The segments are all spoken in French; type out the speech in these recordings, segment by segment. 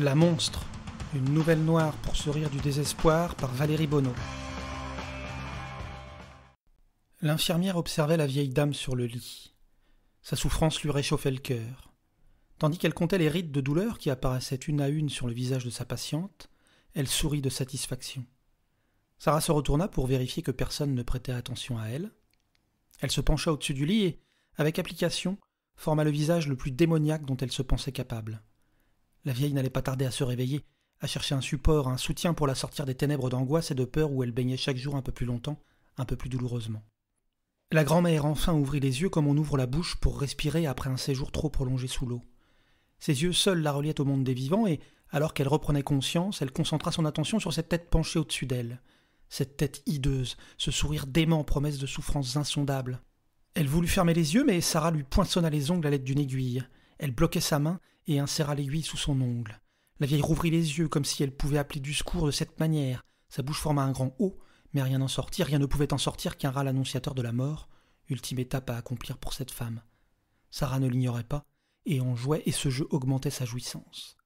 La Monstre, une nouvelle noire pour se rire du désespoir par Valérie Bonneau. L'infirmière observait la vieille dame sur le lit. Sa souffrance lui réchauffait le cœur. Tandis qu'elle comptait les rides de douleur qui apparaissaient une à une sur le visage de sa patiente, elle sourit de satisfaction. Sarah se retourna pour vérifier que personne ne prêtait attention à elle. Elle se pencha au-dessus du lit et, avec application, forma le visage le plus démoniaque dont elle se pensait capable. La vieille n'allait pas tarder à se réveiller, à chercher un support, un soutien pour la sortir des ténèbres d'angoisse et de peur où elle baignait chaque jour un peu plus longtemps, un peu plus douloureusement. La grand-mère enfin ouvrit les yeux comme on ouvre la bouche pour respirer après un séjour trop prolongé sous l'eau. Ses yeux seuls la reliaient au monde des vivants et, alors qu'elle reprenait conscience, elle concentra son attention sur cette tête penchée au-dessus d'elle. Cette tête hideuse, ce sourire dément promesse de souffrances insondables. Elle voulut fermer les yeux, mais Sarah lui poinçonna les ongles à l'aide d'une aiguille. Elle bloquait sa main, et inséra l'aiguille sous son ongle. La vieille rouvrit les yeux comme si elle pouvait appeler du secours de cette manière. Sa bouche forma un grand O, mais rien n'en sortit, rien ne pouvait en sortir qu'un râle annonciateur de la mort, ultime étape à accomplir pour cette femme. Sarah ne l'ignorait pas, et en jouait, et ce jeu augmentait sa jouissance.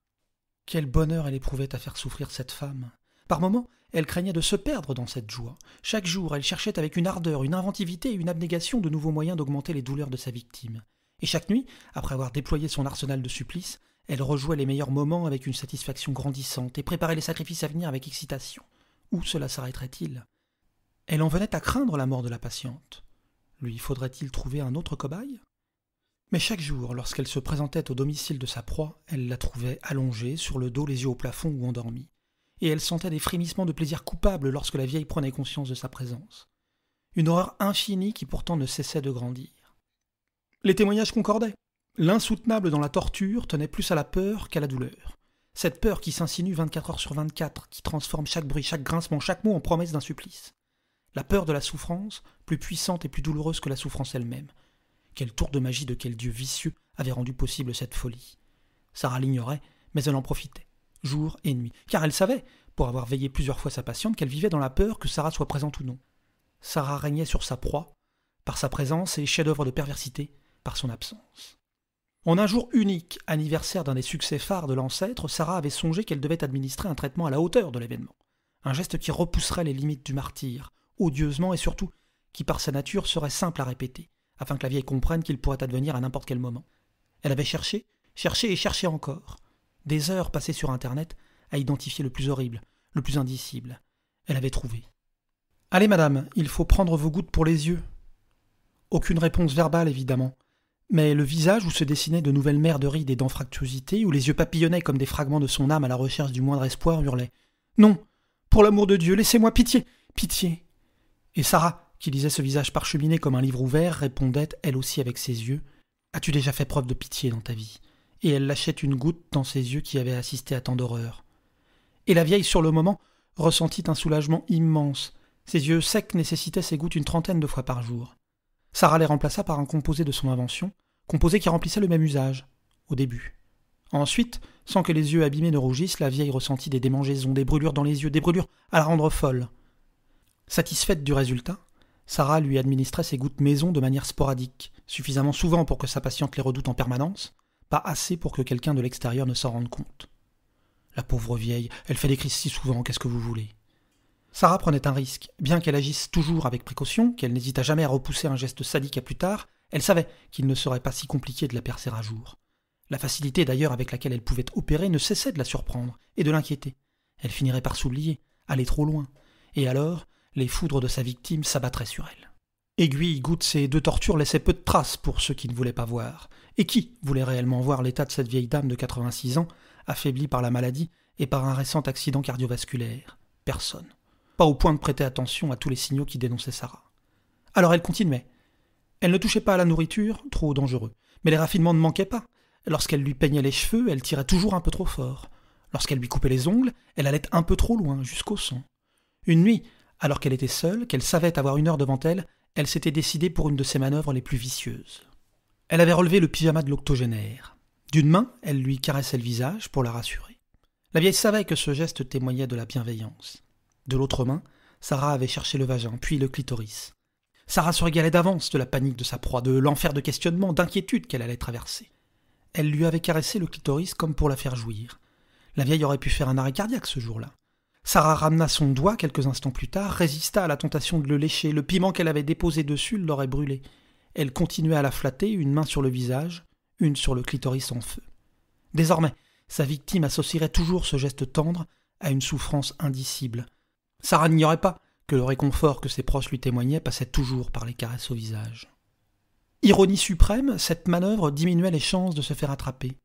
Quel bonheur elle éprouvait à faire souffrir cette femme. Par moments, elle craignait de se perdre dans cette joie. Chaque jour, elle cherchait avec une ardeur, une inventivité et une abnégation de nouveaux moyens d'augmenter les douleurs de sa victime. Et chaque nuit, après avoir déployé son arsenal de supplices, elle rejouait les meilleurs moments avec une satisfaction grandissante et préparait les sacrifices à venir avec excitation. Où cela s'arrêterait-il Elle en venait à craindre la mort de la patiente. Lui faudrait-il trouver un autre cobaye Mais chaque jour, lorsqu'elle se présentait au domicile de sa proie, elle la trouvait allongée, sur le dos, les yeux au plafond ou endormie. Et elle sentait des frémissements de plaisir coupables lorsque la vieille prenait conscience de sa présence. Une horreur infinie qui pourtant ne cessait de grandir. Les témoignages concordaient. L'insoutenable dans la torture tenait plus à la peur qu'à la douleur. Cette peur qui s'insinue 24 heures sur 24, qui transforme chaque bruit, chaque grincement, chaque mot en promesse d'un supplice. La peur de la souffrance, plus puissante et plus douloureuse que la souffrance elle-même. Quel tour de magie de quel dieu vicieux avait rendu possible cette folie. Sarah l'ignorait, mais elle en profitait, jour et nuit, car elle savait, pour avoir veillé plusieurs fois sa patiente, qu'elle vivait dans la peur que Sarah soit présente ou non. Sarah régnait sur sa proie, par sa présence et chef-d'œuvre de perversité, son absence. En un jour unique, anniversaire d'un des succès phares de l'ancêtre, Sarah avait songé qu'elle devait administrer un traitement à la hauteur de l'événement, un geste qui repousserait les limites du martyr, odieusement et surtout qui par sa nature serait simple à répéter, afin que la vieille comprenne qu'il pourrait advenir à n'importe quel moment. Elle avait cherché, cherché et cherché encore, des heures passées sur Internet à identifier le plus horrible, le plus indicible. Elle avait trouvé. Allez, madame, il faut prendre vos gouttes pour les yeux. Aucune réponse verbale, évidemment. Mais le visage où se dessinaient de nouvelles merderies de rides et d'enfractuosité, où les yeux papillonnaient comme des fragments de son âme à la recherche du moindre espoir, hurlait Non Pour l'amour de Dieu, laissez-moi pitié Pitié Et Sarah, qui lisait ce visage parcheminé comme un livre ouvert, répondait, elle aussi avec ses yeux As-tu déjà fait preuve de pitié dans ta vie Et elle lâchait une goutte dans ses yeux qui avaient assisté à tant d'horreur. Et la vieille, sur le moment, ressentit un soulagement immense. Ses yeux secs nécessitaient ses gouttes une trentaine de fois par jour. Sarah les remplaça par un composé de son invention, composé qui remplissait le même usage, au début. Ensuite, sans que les yeux abîmés ne rougissent, la vieille ressentit des démangeaisons, des brûlures dans les yeux, des brûlures à la rendre folle. Satisfaite du résultat, Sarah lui administrait ses gouttes maison de manière sporadique, suffisamment souvent pour que sa patiente les redoute en permanence, pas assez pour que quelqu'un de l'extérieur ne s'en rende compte. La pauvre vieille, elle fait des crises si souvent, qu'est-ce que vous voulez Sarah prenait un risque. Bien qu'elle agisse toujours avec précaution, qu'elle n'hésitât jamais à repousser un geste sadique à plus tard, elle savait qu'il ne serait pas si compliqué de la percer à jour. La facilité d'ailleurs avec laquelle elle pouvait opérer ne cessait de la surprendre et de l'inquiéter. Elle finirait par s'oublier, aller trop loin, et alors les foudres de sa victime s'abattraient sur elle. Aiguilles, gouttes et deux tortures laissaient peu de traces pour ceux qui ne voulaient pas voir. Et qui voulait réellement voir l'état de cette vieille dame de 86 ans, affaiblie par la maladie et par un récent accident cardiovasculaire Personne pas au point de prêter attention à tous les signaux qui dénonçaient Sarah. Alors elle continuait. Elle ne touchait pas à la nourriture, trop dangereux, mais les raffinements ne manquaient pas. Lorsqu'elle lui peignait les cheveux, elle tirait toujours un peu trop fort. Lorsqu'elle lui coupait les ongles, elle allait un peu trop loin, jusqu'au sang. Une nuit, alors qu'elle était seule, qu'elle savait avoir une heure devant elle, elle s'était décidée pour une de ses manœuvres les plus vicieuses. Elle avait relevé le pyjama de l'octogénaire. D'une main, elle lui caressait le visage pour la rassurer. La vieille savait que ce geste témoignait de la bienveillance. De l'autre main, Sarah avait cherché le vagin, puis le clitoris. Sarah se régalait d'avance de la panique de sa proie, de l'enfer de questionnement, d'inquiétude qu'elle allait traverser. Elle lui avait caressé le clitoris comme pour la faire jouir. La vieille aurait pu faire un arrêt cardiaque ce jour-là. Sarah ramena son doigt quelques instants plus tard, résista à la tentation de le lécher, le piment qu'elle avait déposé dessus l'aurait brûlé. Elle continuait à la flatter, une main sur le visage, une sur le clitoris en feu. Désormais, sa victime associerait toujours ce geste tendre à une souffrance indicible, Sarah n'ignorait pas que le réconfort que ses proches lui témoignaient passait toujours par les caresses au visage. Ironie suprême, cette manœuvre diminuait les chances de se faire attraper.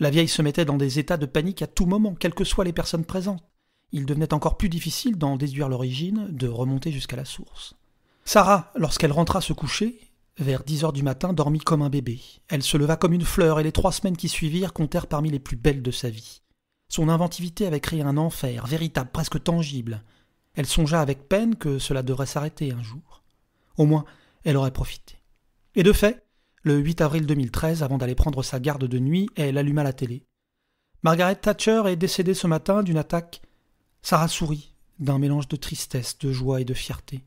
La vieille se mettait dans des états de panique à tout moment, quelles que soient les personnes présentes. Il devenait encore plus difficile d'en déduire l'origine, de remonter jusqu'à la source. Sarah, lorsqu'elle rentra se coucher, vers dix heures du matin, dormit comme un bébé. Elle se leva comme une fleur et les trois semaines qui suivirent comptèrent parmi les plus belles de sa vie. Son inventivité avait créé un enfer, véritable, presque tangible. Elle songea avec peine que cela devrait s'arrêter un jour. Au moins, elle aurait profité. Et de fait, le 8 avril 2013, avant d'aller prendre sa garde de nuit, elle alluma la télé. Margaret Thatcher est décédée ce matin d'une attaque. Sarah sourit, d'un mélange de tristesse, de joie et de fierté.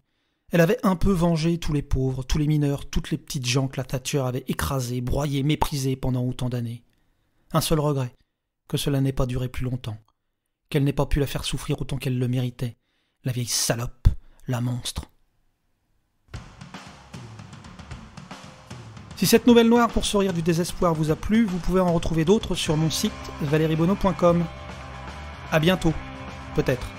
Elle avait un peu vengé tous les pauvres, tous les mineurs, toutes les petites gens que la Thatcher avait écrasés, broyés, méprisés pendant autant d'années. Un seul regret, que cela n'ait pas duré plus longtemps, qu'elle n'ait pas pu la faire souffrir autant qu'elle le méritait, la vieille salope, la monstre. Si cette nouvelle noire pour sourire du désespoir vous a plu, vous pouvez en retrouver d'autres sur mon site valeriebono.com. A bientôt, peut-être.